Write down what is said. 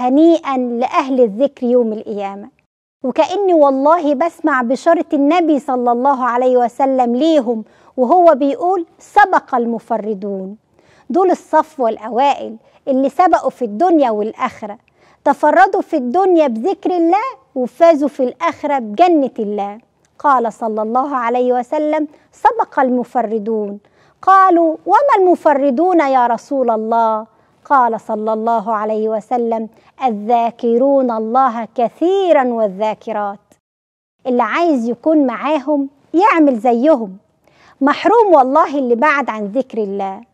هنيئا لأهل الذكر يوم القيامة وكأني والله بسمع بشارة النبي صلى الله عليه وسلم ليهم وهو بيقول سبق المفردون دول الصفوة الأوائل اللي سبقوا في الدنيا والآخرة تفردوا في الدنيا بذكر الله وفازوا في الآخرة بجنة الله قال صلى الله عليه وسلم سبق المفردون قالوا وما المفردون يا رسول الله قال صلى الله عليه وسلم الذاكرون الله كثيرا والذاكرات اللي عايز يكون معاهم يعمل زيهم محروم والله اللي بعد عن ذكر الله